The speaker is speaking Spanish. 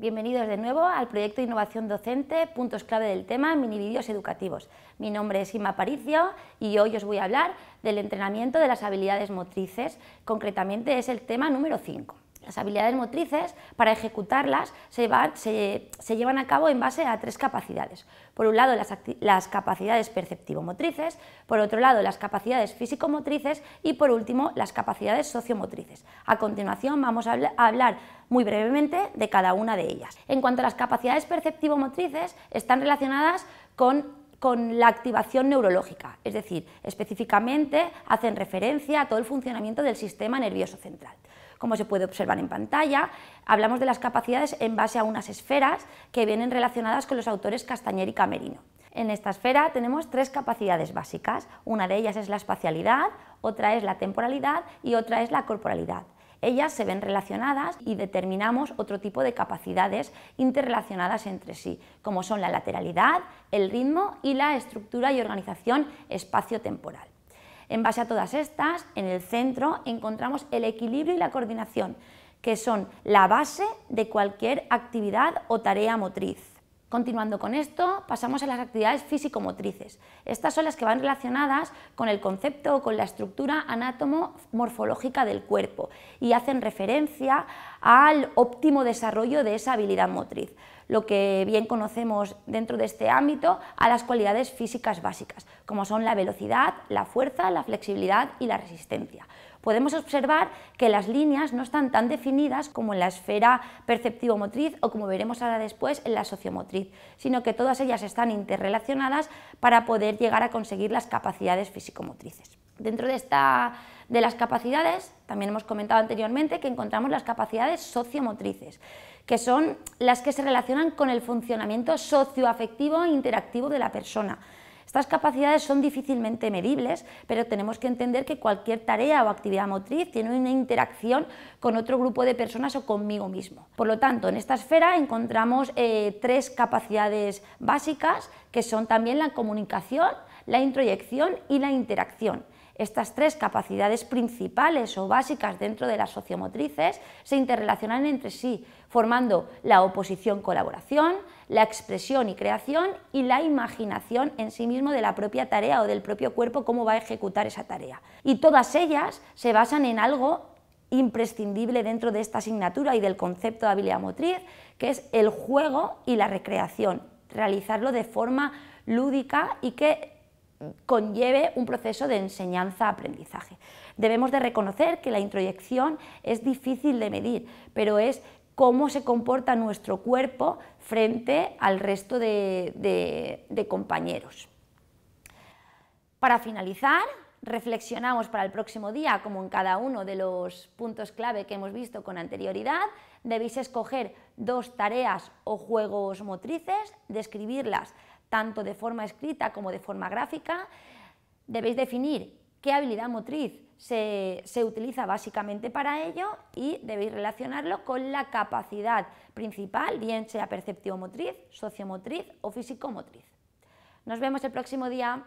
Bienvenidos de nuevo al proyecto Innovación Docente, puntos clave del tema, mini vídeos educativos. Mi nombre es Inma Paricio y hoy os voy a hablar del entrenamiento de las habilidades motrices, concretamente es el tema número 5. Las habilidades motrices, para ejecutarlas, se, llevan a cabo en base a tres capacidades. Por un lado, las, capacidades perceptivo-motrices, por otro lado, las capacidades físico-motrices y, por último, las capacidades sociomotrices. A continuación, vamos a, hablar muy brevemente de cada una de ellas. En cuanto a las capacidades perceptivo-motrices, están relacionadas con la activación neurológica, es decir, específicamente hacen referencia a todo el funcionamiento del sistema nervioso central como se puede observar en pantalla. Hablamos de las capacidades en base a unas esferas que vienen relacionadas con los autores Castañer y Camerino. En esta esfera tenemos tres capacidades básicas. Una de ellas es la espacialidad, otra es la temporalidad y otra es la corporalidad. Ellas se ven relacionadas y determinamos otro tipo de capacidades interrelacionadas entre sí, como son la lateralidad, el ritmo y la estructura y organización espacio-temporal. En base a todas estas, en el centro encontramos el equilibrio y la coordinación, que son la base de cualquier actividad o tarea motriz. Continuando con esto, pasamos a las actividades físico-motrices. Estas son las que van relacionadas con el concepto o con la estructura anátomo-morfológica del cuerpo y hacen referencia al óptimo desarrollo de esa habilidad motriz lo que bien conocemos dentro de este ámbito, a las cualidades físicas básicas, como son la velocidad, la fuerza, la flexibilidad y la resistencia. Podemos observar que las líneas no están tan definidas como en la esfera perceptivo-motriz o como veremos ahora después en la sociomotriz, sino que todas ellas están interrelacionadas para poder llegar a conseguir las capacidades físico-motrices. Dentro de esta de las capacidades, también hemos comentado anteriormente que encontramos las capacidades sociomotrices, que son las que se relacionan con el funcionamiento socioafectivo e interactivo de la persona. Estas capacidades son difícilmente medibles, pero tenemos que entender que cualquier tarea o actividad motriz tiene una interacción con otro grupo de personas o conmigo mismo. Por lo tanto, en esta esfera encontramos eh, tres capacidades básicas, que son también la comunicación, la introyección y la interacción. Estas tres capacidades principales o básicas dentro de las sociomotrices se interrelacionan entre sí, formando la oposición-colaboración, la expresión y creación y la imaginación en sí mismo de la propia tarea o del propio cuerpo, cómo va a ejecutar esa tarea. Y todas ellas se basan en algo imprescindible dentro de esta asignatura y del concepto de habilidad motriz, que es el juego y la recreación, realizarlo de forma lúdica y que conlleve un proceso de enseñanza-aprendizaje. Debemos de reconocer que la introyección es difícil de medir, pero es cómo se comporta nuestro cuerpo frente al resto de, de compañeros. Para finalizar, reflexionamos para el próximo día, como en cada uno de los puntos clave que hemos visto con anterioridad, debéis escoger dos tareas o juegos motrices, describirlas tanto de forma escrita como de forma gráfica, debéis definir qué habilidad motriz se, utiliza básicamente para ello y debéis relacionarlo con la capacidad principal, bien sea perceptivo-motriz, sociomotriz o físico-motriz. Nos vemos el próximo día.